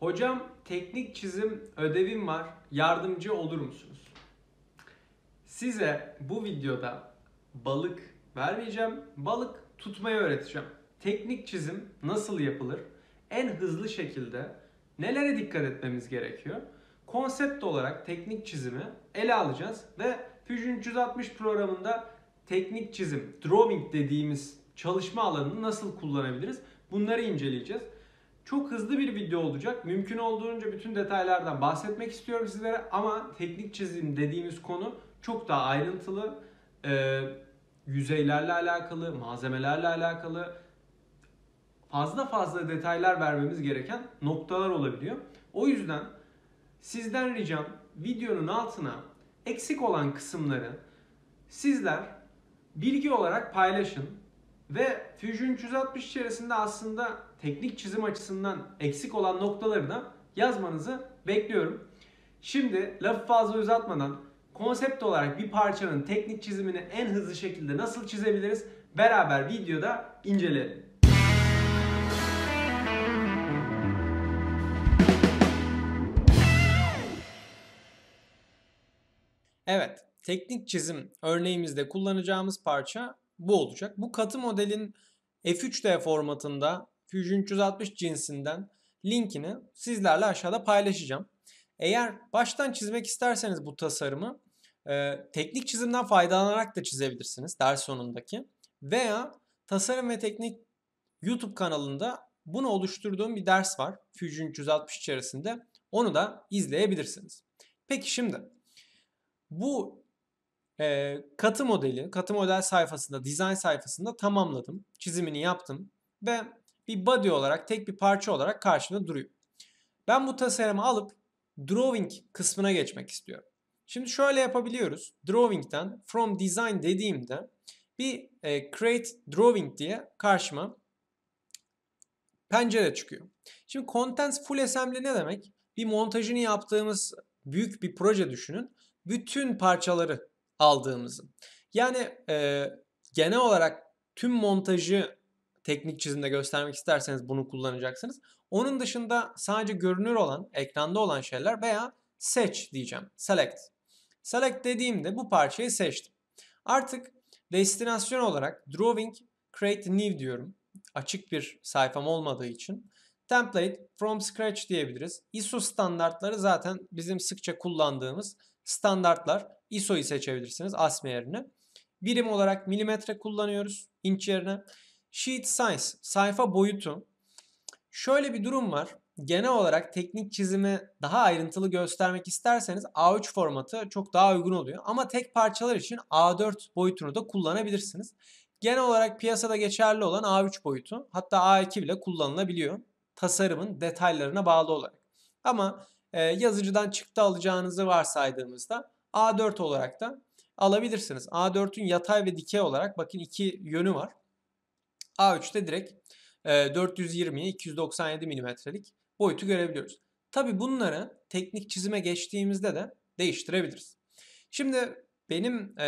Hocam teknik çizim ödevim var. Yardımcı olur musunuz? Size bu videoda balık vermeyeceğim. Balık tutmayı öğreteceğim. Teknik çizim nasıl yapılır? En hızlı şekilde nelere dikkat etmemiz gerekiyor? Konsept olarak teknik çizimi ele alacağız ve Fusion 360 programında teknik çizim, drawing dediğimiz çalışma alanını nasıl kullanabiliriz? Bunları inceleyeceğiz. Çok hızlı bir video olacak. Mümkün olduğunca bütün detaylardan bahsetmek istiyorum sizlere ama teknik çizim dediğimiz konu çok daha ayrıntılı. Ee, yüzeylerle alakalı, malzemelerle alakalı fazla fazla detaylar vermemiz gereken noktalar olabiliyor. O yüzden sizden ricam videonun altına eksik olan kısımları sizler bilgi olarak paylaşın ve Fusion 360 içerisinde aslında teknik çizim açısından eksik olan noktaları yazmanızı bekliyorum. Şimdi lafı fazla uzatmadan konsept olarak bir parçanın teknik çizimini en hızlı şekilde nasıl çizebiliriz beraber videoda inceleyelim. Evet, teknik çizim örneğimizde kullanacağımız parça bu olacak. Bu katı modelin F3D formatında Fusion 360 cinsinden linkini sizlerle aşağıda paylaşacağım. Eğer baştan çizmek isterseniz bu tasarımı e, teknik çizimden faydalanarak da çizebilirsiniz ders sonundaki. Veya tasarım ve teknik YouTube kanalında bunu oluşturduğum bir ders var Fusion 360 içerisinde. Onu da izleyebilirsiniz. Peki şimdi bu e, katı modeli, katı model sayfasında, dizayn sayfasında tamamladım. Çizimini yaptım ve bir body olarak tek bir parça olarak karşımda duruyor. Ben bu tasarımı alıp drawing kısmına geçmek istiyorum. Şimdi şöyle yapabiliyoruz. Drawing'den from design dediğimde bir e, create drawing diye karşıma pencere çıkıyor. Şimdi contents full assembly ne demek? Bir montajını yaptığımız büyük bir proje düşünün. Bütün parçaları aldığımızı. Yani e, genel olarak tüm montajı teknik çizimde göstermek isterseniz bunu kullanacaksınız. Onun dışında sadece görünür olan, ekranda olan şeyler veya seç diyeceğim. Select. Select dediğimde bu parçayı seçtim. Artık destinasyon olarak drawing create new diyorum. Açık bir sayfam olmadığı için. Template from scratch diyebiliriz. ISO standartları zaten bizim sıkça kullandığımız standartlar. ISO'yu seçebilirsiniz asme yerine. Birim olarak milimetre kullanıyoruz inç yerine. Sheet size, sayfa boyutu. Şöyle bir durum var. Genel olarak teknik çizimi daha ayrıntılı göstermek isterseniz A3 formatı çok daha uygun oluyor. Ama tek parçalar için A4 boyutunu da kullanabilirsiniz. Genel olarak piyasada geçerli olan A3 boyutu hatta A2 bile kullanılabiliyor. Tasarımın detaylarına bağlı olarak. Ama e, yazıcıdan çıktı alacağınızı varsaydığımızda A4 olarak da alabilirsiniz. A4'ün yatay ve dikey olarak bakın iki yönü var. A3'te direkt 420 420'ye 297 milimetrelik boyutu görebiliyoruz. Tabi bunları teknik çizime geçtiğimizde de değiştirebiliriz. Şimdi benim e,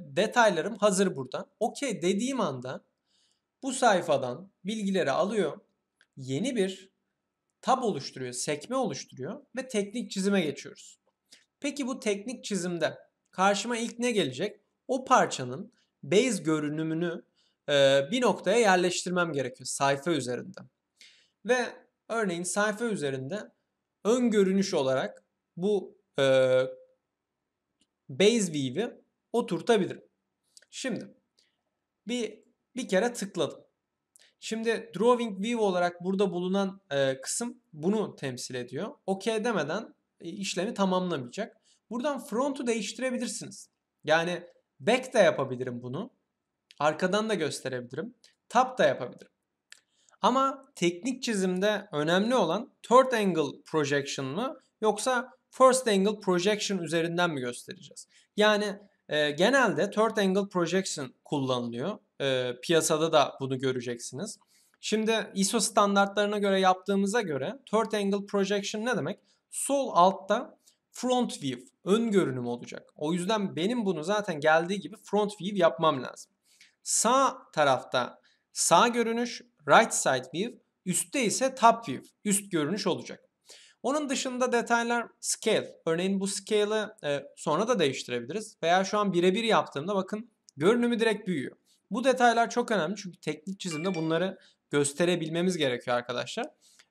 detaylarım hazır burada. Okey dediğim anda bu sayfadan bilgileri alıyor. Yeni bir tab oluşturuyor, sekme oluşturuyor ve teknik çizime geçiyoruz. Peki bu teknik çizimde karşıma ilk ne gelecek? O parçanın base görünümünü bir noktaya yerleştirmem gerekiyor sayfa üzerinde. Ve örneğin sayfa üzerinde ön görünüş olarak bu e, base view'i oturtabilirim. Şimdi bir bir kere tıkladım. Şimdi drawing view olarak burada bulunan e, kısım bunu temsil ediyor. OK demeden e, işlemi tamamlamayacak. Buradan front'u değiştirebilirsiniz. Yani back de yapabilirim bunu. Arkadan da gösterebilirim. Tap da yapabilirim. Ama teknik çizimde önemli olan third angle projection mı yoksa first angle projection üzerinden mi göstereceğiz? Yani e, genelde third angle projection kullanılıyor. E, piyasada da bunu göreceksiniz. Şimdi ISO standartlarına göre yaptığımıza göre third angle projection ne demek? Sol altta front view, ön görünüm olacak. O yüzden benim bunu zaten geldiği gibi front view yapmam lazım. Sağ tarafta sağ görünüş, right side view, üstte ise top view, üst görünüş olacak. Onun dışında detaylar scale. Örneğin bu scale'ı e, sonra da değiştirebiliriz. Veya şu an birebir yaptığımda bakın görünümü direkt büyüyor. Bu detaylar çok önemli çünkü teknik çizimde bunları gösterebilmemiz gerekiyor arkadaşlar.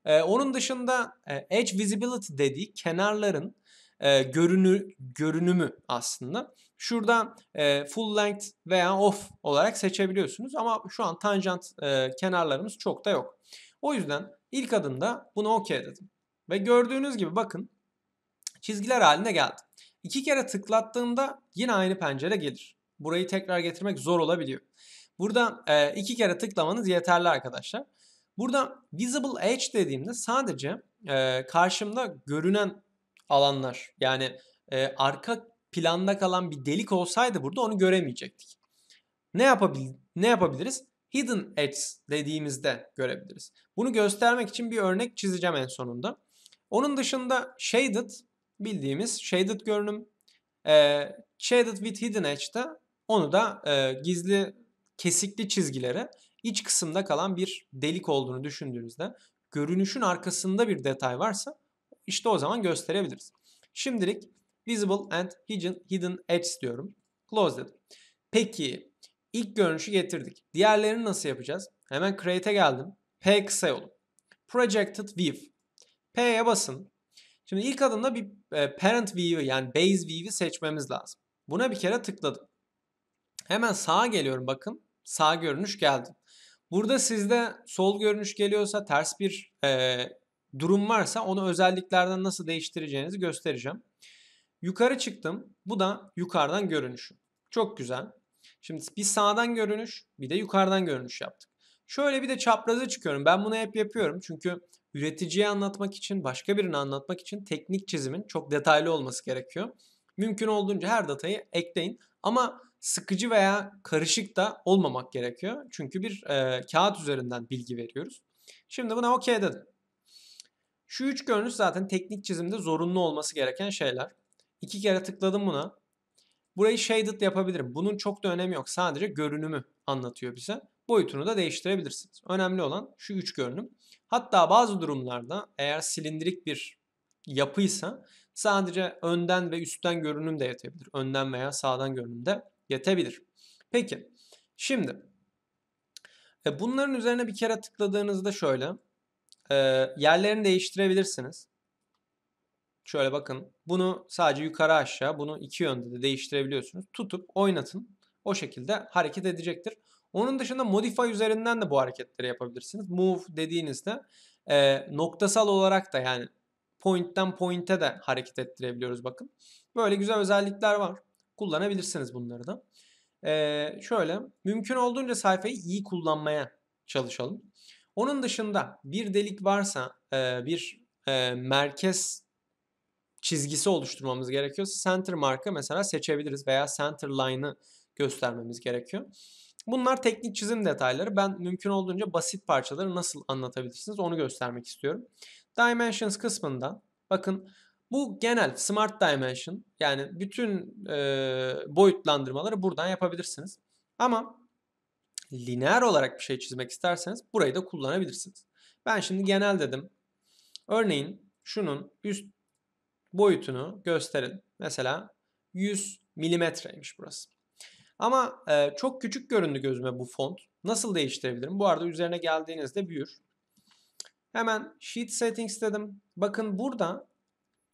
E, onun dışında e, edge visibility dediği kenarların e, görünü, görünümü aslında. şuradan e, full length veya off olarak seçebiliyorsunuz ama şu an tanjant e, kenarlarımız çok da yok. O yüzden ilk adımda bunu OK dedim. Ve gördüğünüz gibi bakın çizgiler haline geldi. İki kere tıklattığımda yine aynı pencere gelir. Burayı tekrar getirmek zor olabiliyor. Burada e, iki kere tıklamanız yeterli arkadaşlar. Burada visible edge dediğimde sadece e, karşımda görünen alanlar. Yani e, arka planda kalan bir delik olsaydı burada onu göremeyecektik. Ne yapabil ne yapabiliriz? Hidden Edges dediğimizde görebiliriz. Bunu göstermek için bir örnek çizeceğim en sonunda. Onun dışında Shaded bildiğimiz Shaded görünüm. E, shaded with Hidden Edge'de onu da e, gizli kesikli çizgileri iç kısımda kalan bir delik olduğunu düşündüğünüzde görünüşün arkasında bir detay varsa işte o zaman gösterebiliriz. Şimdilik visible and hidden, hidden edges diyorum. Close dedim. Peki ilk görünüşü getirdik. Diğerlerini nasıl yapacağız? Hemen create'e geldim. P kısa yolu. Projected view. P'ye basın. Şimdi ilk adımda bir e, parent view yani base view'i seçmemiz lazım. Buna bir kere tıkladım. Hemen sağa geliyorum bakın. Sağ görünüş geldi. Burada sizde sol görünüş geliyorsa ters bir e, durum varsa onu özelliklerden nasıl değiştireceğinizi göstereceğim. Yukarı çıktım. Bu da yukarıdan görünüşü. Çok güzel. Şimdi bir sağdan görünüş bir de yukarıdan görünüş yaptık. Şöyle bir de çapraza çıkıyorum. Ben bunu hep yapıyorum. Çünkü üreticiyi anlatmak için, başka birini anlatmak için teknik çizimin çok detaylı olması gerekiyor. Mümkün olduğunca her datayı ekleyin. Ama sıkıcı veya karışık da olmamak gerekiyor. Çünkü bir e, kağıt üzerinden bilgi veriyoruz. Şimdi buna okey dedim. Şu üç görünüş zaten teknik çizimde zorunlu olması gereken şeyler. İki kere tıkladım buna. Burayı shaded yapabilirim. Bunun çok da önemi yok. Sadece görünümü anlatıyor bize. Boyutunu da değiştirebilirsiniz. Önemli olan şu üç görünüm. Hatta bazı durumlarda eğer silindirik bir yapıysa sadece önden ve üstten görünüm de yetebilir. Önden veya sağdan görünüm de yetebilir. Peki şimdi e, bunların üzerine bir kere tıkladığınızda şöyle e, yerlerini değiştirebilirsiniz. Şöyle bakın. Bunu sadece yukarı aşağı, bunu iki yönde de değiştirebiliyorsunuz. Tutup oynatın. O şekilde hareket edecektir. Onun dışında modify üzerinden de bu hareketleri yapabilirsiniz. Move dediğinizde e, noktasal olarak da yani point'ten point'e de hareket ettirebiliyoruz bakın. Böyle güzel özellikler var. Kullanabilirsiniz bunları da. E, şöyle mümkün olduğunca sayfayı iyi kullanmaya çalışalım. Onun dışında bir delik varsa e, bir e, merkez çizgisi oluşturmamız gerekiyor. center marka mesela seçebiliriz veya center line'ı göstermemiz gerekiyor. Bunlar teknik çizim detayları. Ben mümkün olduğunca basit parçaları nasıl anlatabilirsiniz onu göstermek istiyorum. Dimensions kısmında bakın bu genel Smart Dimension yani bütün e, boyutlandırmaları buradan yapabilirsiniz. Ama lineer olarak bir şey çizmek isterseniz burayı da kullanabilirsiniz. Ben şimdi genel dedim. Örneğin şunun üst boyutunu gösterin. Mesela 100 milimetreymiş burası. Ama e, çok küçük göründü gözüme bu font. Nasıl değiştirebilirim? Bu arada üzerine geldiğinizde büyür. Hemen Sheet Settings dedim. Bakın burada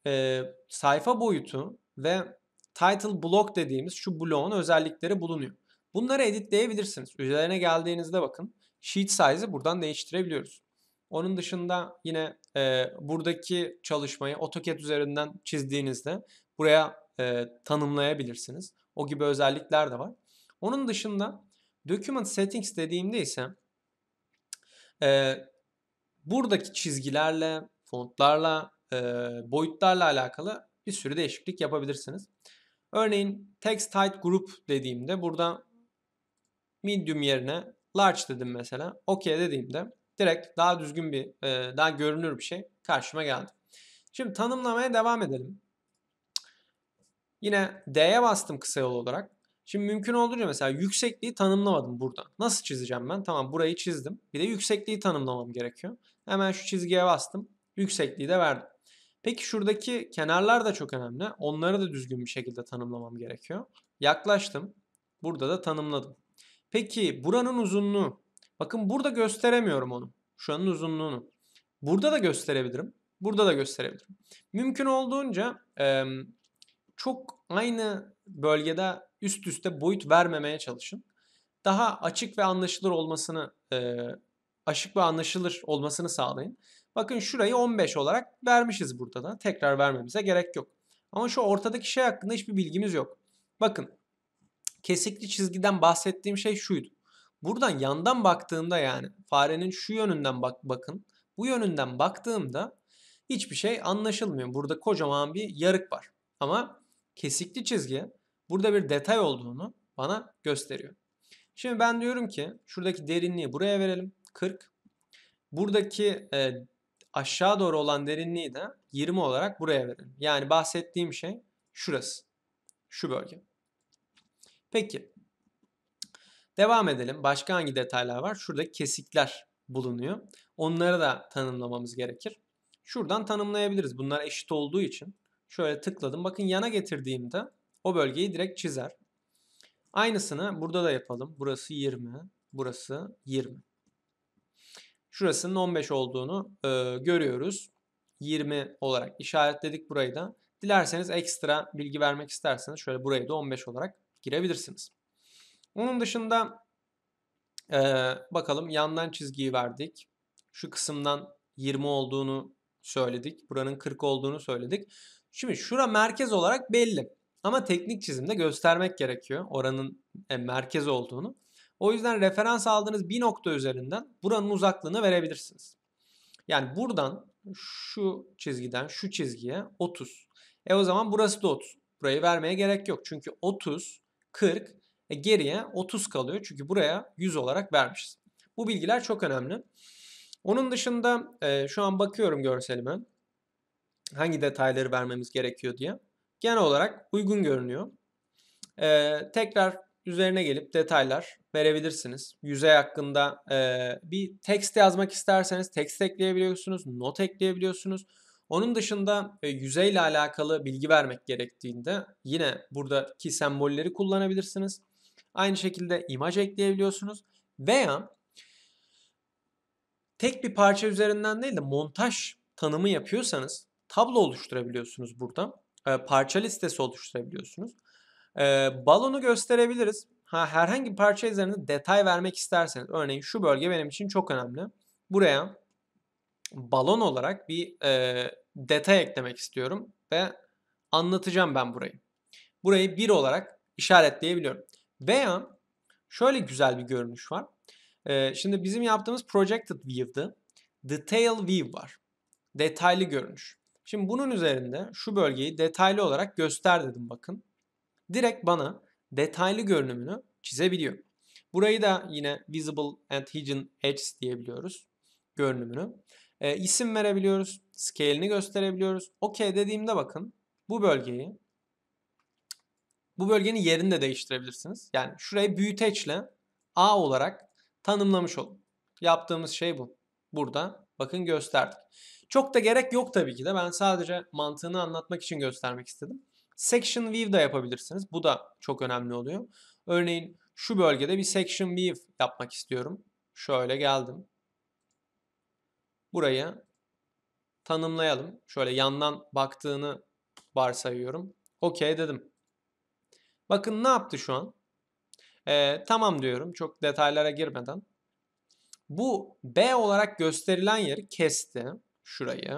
e, sayfa boyutu ve Title Block dediğimiz şu bloğun özellikleri bulunuyor. Bunları editleyebilirsiniz. Üzerine geldiğinizde bakın sheet size'ı buradan değiştirebiliyoruz. Onun dışında yine e, buradaki çalışmayı AutoCAD üzerinden çizdiğinizde buraya e, tanımlayabilirsiniz. O gibi özellikler de var. Onun dışında Document Settings dediğimde ise e, buradaki çizgilerle, fontlarla, e, boyutlarla alakalı bir sürü değişiklik yapabilirsiniz. Örneğin Text Height Group dediğimde burada medium yerine large dedim mesela. OK dediğimde direkt daha düzgün bir, e, daha görünür bir şey karşıma geldi. Şimdi tanımlamaya devam edelim. Yine D'ye bastım kısa yol olarak. Şimdi mümkün olduğunca mesela yüksekliği tanımlamadım burada. Nasıl çizeceğim ben? Tamam burayı çizdim. Bir de yüksekliği tanımlamam gerekiyor. Hemen şu çizgiye bastım. Yüksekliği de verdim. Peki şuradaki kenarlar da çok önemli. Onları da düzgün bir şekilde tanımlamam gerekiyor. Yaklaştım. Burada da tanımladım. Peki buranın uzunluğu. Bakın burada gösteremiyorum onu. Şu anın uzunluğunu. Burada da gösterebilirim. Burada da gösterebilirim. Mümkün olduğunca çok aynı bölgede üst üste boyut vermemeye çalışın. Daha açık ve anlaşılır olmasını açık ve anlaşılır olmasını sağlayın. Bakın şurayı 15 olarak vermişiz burada da. Tekrar vermemize gerek yok. Ama şu ortadaki şey hakkında hiçbir bilgimiz yok. Bakın kesikli çizgiden bahsettiğim şey şuydu. Buradan yandan baktığımda yani farenin şu yönünden bak bakın. Bu yönünden baktığımda hiçbir şey anlaşılmıyor. Burada kocaman bir yarık var. Ama kesikli çizgi burada bir detay olduğunu bana gösteriyor. Şimdi ben diyorum ki şuradaki derinliği buraya verelim 40. Buradaki e, aşağı doğru olan derinliği de 20 olarak buraya verelim. Yani bahsettiğim şey şurası. Şu bölge. Peki. Devam edelim. Başka hangi detaylar var? Şurada kesikler bulunuyor. Onları da tanımlamamız gerekir. Şuradan tanımlayabiliriz. Bunlar eşit olduğu için. Şöyle tıkladım. Bakın yana getirdiğimde o bölgeyi direkt çizer. Aynısını burada da yapalım. Burası 20, burası 20. Şurasının 15 olduğunu e, görüyoruz. 20 olarak işaretledik burayı da. Dilerseniz ekstra bilgi vermek isterseniz şöyle burayı da 15 olarak girebilirsiniz. Onun dışında e, bakalım yandan çizgiyi verdik. Şu kısımdan 20 olduğunu söyledik. Buranın 40 olduğunu söyledik. Şimdi şura merkez olarak belli. Ama teknik çizimde göstermek gerekiyor oranın e, merkez olduğunu. O yüzden referans aldığınız bir nokta üzerinden buranın uzaklığını verebilirsiniz. Yani buradan şu çizgiden şu çizgiye 30. E o zaman burası da 30. Burayı vermeye gerek yok. Çünkü 30 40 e, geriye 30 kalıyor. Çünkü buraya 100 olarak vermişiz. Bu bilgiler çok önemli. Onun dışında e, şu an bakıyorum görselime. Hangi detayları vermemiz gerekiyor diye. Genel olarak uygun görünüyor. E, tekrar üzerine gelip detaylar verebilirsiniz. Yüzey hakkında e, bir text yazmak isterseniz text ekleyebiliyorsunuz, not ekleyebiliyorsunuz. Onun dışında e, yüzeyle alakalı bilgi vermek gerektiğinde yine buradaki sembolleri kullanabilirsiniz. Aynı şekilde imaj ekleyebiliyorsunuz veya tek bir parça üzerinden değil de montaj tanımı yapıyorsanız tablo oluşturabiliyorsunuz burada. E, parça listesi oluşturabiliyorsunuz. E, balonu gösterebiliriz. Ha, herhangi bir parça üzerinde detay vermek isterseniz örneğin şu bölge benim için çok önemli. Buraya balon olarak bir e, detay eklemek istiyorum ve anlatacağım ben burayı. Burayı bir olarak işaretleyebiliyorum. Veya şöyle güzel bir görünüş var. E, şimdi bizim yaptığımız projected view'da Detail view var. Detaylı görünüş. Şimdi bunun üzerinde şu bölgeyi detaylı olarak göster dedim bakın. Direkt bana detaylı görünümünü çizebiliyor. Burayı da yine visible and hidden edges diyebiliyoruz görünümünü. E, isim verebiliyoruz. Scale'ini gösterebiliyoruz. OK dediğimde bakın bu bölgeyi bu bölgenin yerini de değiştirebilirsiniz. Yani şurayı büyüteçle A olarak tanımlamış olun. Yaptığımız şey bu. Burada bakın gösterdik. Çok da gerek yok tabii ki de. Ben sadece mantığını anlatmak için göstermek istedim. Section View da yapabilirsiniz. Bu da çok önemli oluyor. Örneğin şu bölgede bir Section View yapmak istiyorum. Şöyle geldim buraya tanımlayalım. Şöyle yandan baktığını varsayıyorum. Okey dedim. Bakın ne yaptı şu an? Ee, tamam diyorum çok detaylara girmeden. Bu B olarak gösterilen yeri kesti şurayı.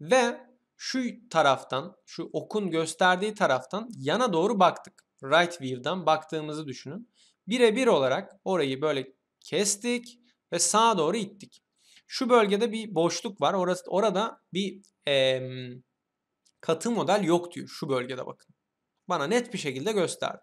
Ve şu taraftan, şu okun gösterdiği taraftan yana doğru baktık. Right view'dan baktığımızı düşünün. Birebir olarak orayı böyle kestik ve sağa doğru ittik. Şu bölgede bir boşluk var. Orası, orada bir e, katı model yok diyor şu bölgede bakın. Bana net bir şekilde gösterdi.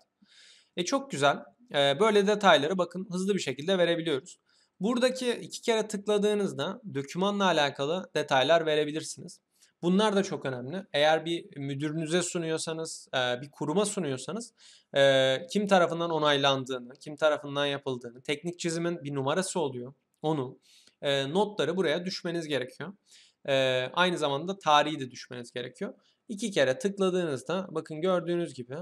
E çok güzel. E, böyle detayları bakın hızlı bir şekilde verebiliyoruz. Buradaki iki kere tıkladığınızda dökümanla alakalı detaylar verebilirsiniz. Bunlar da çok önemli. Eğer bir müdürünüze sunuyorsanız, e, bir kuruma sunuyorsanız e, kim tarafından onaylandığını, kim tarafından yapıldığını, teknik çizimin bir numarası oluyor onu, e, notları buraya düşmeniz gerekiyor. E, aynı zamanda tarihi de düşmeniz gerekiyor. İki kere tıkladığınızda bakın gördüğünüz gibi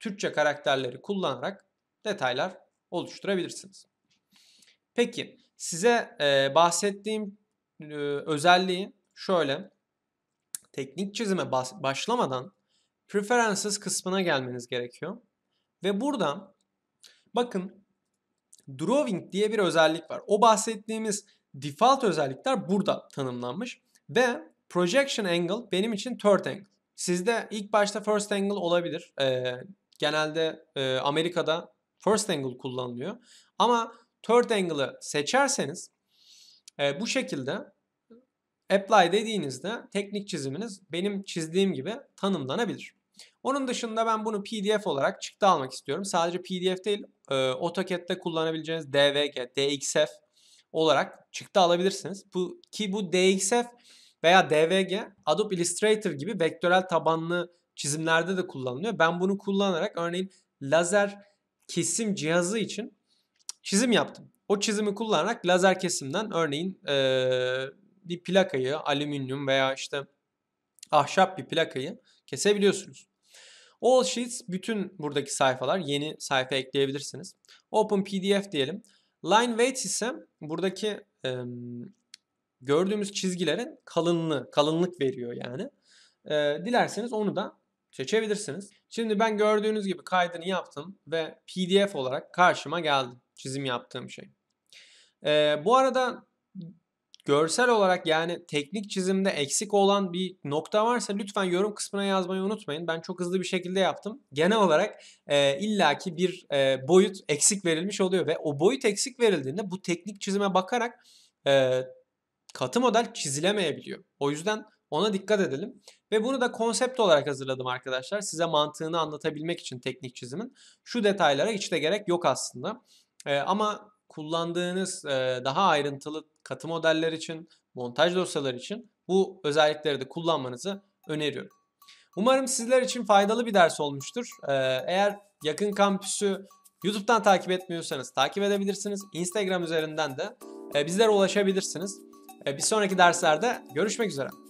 Türkçe karakterleri kullanarak detaylar oluşturabilirsiniz. Peki size e, bahsettiğim e, özelliği şöyle teknik çizime başlamadan preferences kısmına gelmeniz gerekiyor. Ve burada bakın drawing diye bir özellik var. O bahsettiğimiz default özellikler burada tanımlanmış ve projection angle benim için third angle. Sizde ilk başta first angle olabilir. Ee, genelde e, Amerika'da first angle kullanılıyor. Ama third angle'ı seçerseniz e, bu şekilde apply dediğinizde teknik çiziminiz benim çizdiğim gibi tanımlanabilir. Onun dışında ben bunu PDF olarak çıktı almak istiyorum. Sadece PDF değil, e, AutoCAD'de kullanabileceğiniz DVG, DXF olarak çıktı alabilirsiniz. Bu ki bu DXF veya DVG Adobe Illustrator gibi vektörel tabanlı çizimlerde de kullanılıyor. Ben bunu kullanarak örneğin lazer kesim cihazı için çizim yaptım. O çizimi kullanarak lazer kesimden örneğin ee, bir plakayı, alüminyum veya işte ahşap bir plakayı kesebiliyorsunuz. All Sheets bütün buradaki sayfalar yeni sayfa ekleyebilirsiniz. Open PDF diyelim. Line weight ise buradaki e, gördüğümüz çizgilerin kalınlığı, kalınlık veriyor yani. E, dilerseniz onu da seçebilirsiniz. Şimdi ben gördüğünüz gibi kaydını yaptım ve PDF olarak karşıma geldi çizim yaptığım şey. E, bu arada Görsel olarak yani teknik çizimde eksik olan bir nokta varsa lütfen yorum kısmına yazmayı unutmayın. Ben çok hızlı bir şekilde yaptım. Genel olarak e, illaki bir e, boyut eksik verilmiş oluyor ve o boyut eksik verildiğinde bu teknik çizime bakarak e, katı model çizilemeyebiliyor. O yüzden ona dikkat edelim. Ve bunu da konsept olarak hazırladım arkadaşlar. Size mantığını anlatabilmek için teknik çizimin. Şu detaylara hiç de gerek yok aslında. E, ama kullandığınız e, daha ayrıntılı katı modeller için, montaj dosyalar için bu özellikleri de kullanmanızı öneriyorum. Umarım sizler için faydalı bir ders olmuştur. Ee, eğer yakın kampüsü YouTube'dan takip etmiyorsanız takip edebilirsiniz. Instagram üzerinden de e, bizlere ulaşabilirsiniz. E, bir sonraki derslerde görüşmek üzere.